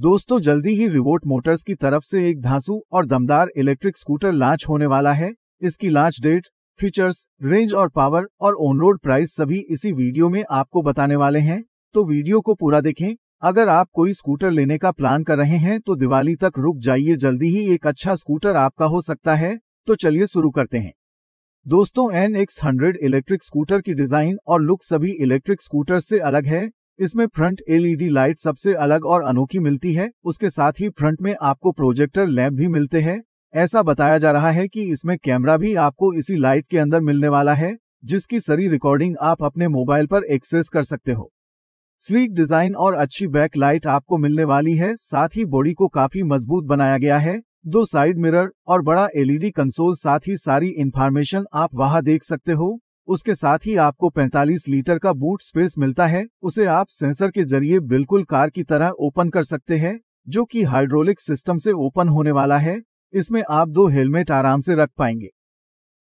दोस्तों जल्दी ही revolt Motors की तरफ से एक धांसू और दमदार इलेक्ट्रिक स्कूटर लॉन्च होने वाला है इसकी लॉन्च डेट फीचर्स रेंज और पावर और ऑन रोड प्राइस सभी इसी वीडियो में आपको बताने वाले हैं तो वीडियो को पूरा देखें अगर आप कोई स्कूटर लेने का प्लान कर रहे हैं तो दिवाली तक रुक जाइए जल्दी ही एक अच्छा स्कूटर आपका हो सकता है तो चलिए शुरू करते हैं दोस्तों N X hundred electric scooter की डिजाइन और लुक सभी इलेक्ट्रिक स्कूटर से अलग है इसमें फ्रंट एलईडी लाइट सबसे अलग और अनोखी मिलती है उसके साथ ही फ्रंट में आपको प्रोजेक्टर लैम्प भी मिलते हैं ऐसा बताया जा रहा है कि इसमें कैमरा भी आपको इसी लाइट के अंदर मिलने वाला है जिसकी सारी रिकॉर्डिंग आप अपने मोबाइल पर एक्सेस कर सकते हो स्लीक डिजाइन और अच्छी बैक लाइट आपको मिलने वाली है साथ ही बॉडी को काफी मजबूत बनाया गया है दो साइड मिरर और बड़ा एलईडी कंसोल साथ ही सारी इन्फॉर्मेशन आप वहां देख सकते हो उसके साथ ही आपको 45 लीटर का बूट स्पेस मिलता है उसे आप सेंसर के जरिए बिल्कुल कार की तरह ओपन कर सकते हैं जो कि हाइड्रोलिक सिस्टम से ओपन होने वाला है इसमें आप दो हेलमेट आराम से रख पाएंगे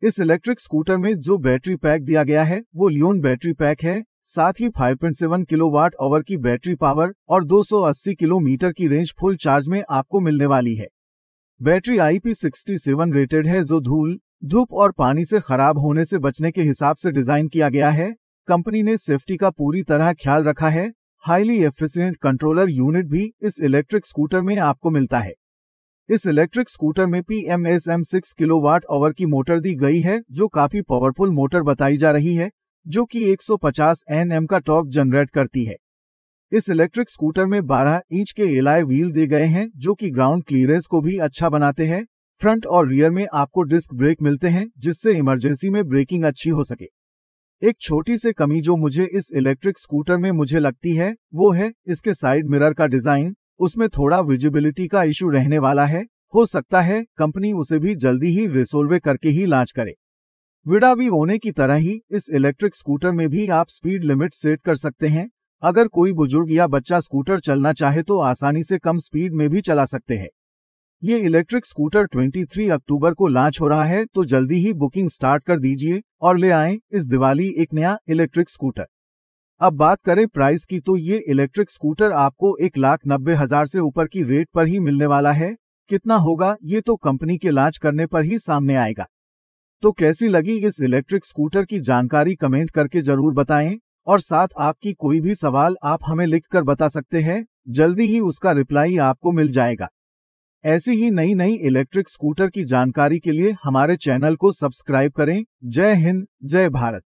इस इलेक्ट्रिक स्कूटर में जो बैटरी पैक दिया गया है वो लियोन बैटरी पैक है साथ ही 5.7 किलोवाट आवर की बैटरी पावर और 280 किलोमीटर की रेंज फुल चार्ज में आपको मिलने वाली है बैटरी सिक्सटी सेवन रेटेड है जो धूल धूप और पानी से खराब होने से बचने के हिसाब से डिजाइन किया गया है कंपनी ने सेफ्टी का पूरी तरह ख्याल रखा है हाईली एफिशिएंट कंट्रोलर यूनिट भी इस इलेक्ट्रिक स्कूटर में आपको मिलता है इस इलेक्ट्रिक स्कूटर में P M S M six kilo watt hour की मोटर दी गई है जो काफी पावरफुल मोटर बताई जा रही है जो कि 150 एनएम का टॉर्क जनरेट करती है इस इलेक्ट्रिक स्कूटर में 12 इंच के एलाय व्हील दिए गए हैं जो कि ग्राउंड क्लियरेंस को भी अच्छा बनाते हैं फ्रंट और रियर में आपको डिस्क ब्रेक मिलते हैं जिससे इमरजेंसी में ब्रेकिंग अच्छी हो सके एक छोटी सी कमी जो मुझे इस इलेक्ट्रिक स्कूटर में मुझे लगती है वो है इसके साइड मिरर का डिजाइन उसमें थोड़ा विजिबिलिटी का इशू रहने वाला है हो सकता है कंपनी उसे भी जल्दी ही रिसोल्वे करके ही लॉन्च करे विड़ा भी होने की तरह ही इस इलेक्ट्रिक स्कूटर में भी आप स्पीड लिमिट सेट कर सकते हैं अगर कोई बुजुर्ग या बच्चा स्कूटर चलना चाहे तो आसानी से कम स्पीड में भी चला सकते हैं ये इलेक्ट्रिक स्कूटर 23 अक्टूबर को लॉन्च हो रहा है तो जल्दी ही बुकिंग स्टार्ट कर दीजिए और ले आए इस दिवाली एक नया इलेक्ट्रिक स्कूटर अब बात करें प्राइस की तो ये इलेक्ट्रिक स्कूटर आपको एक लाख नब्बे हजार से ऊपर की रेट पर ही मिलने वाला है कितना होगा ये तो कंपनी के लॉन्च करने पर ही सामने आएगा तो कैसी लगी इस इलेक्ट्रिक स्कूटर की जानकारी कमेंट करके जरूर बताएं और साथ आपकी कोई भी सवाल आप हमें लिखकर बता सकते हैं जल्दी ही उसका रिप्लाई आपको मिल जाएगा ऐसी ही नई नई इलेक्ट्रिक स्कूटर की जानकारी के लिए हमारे चैनल को सब्सक्राइब करें जय हिंद जय भारत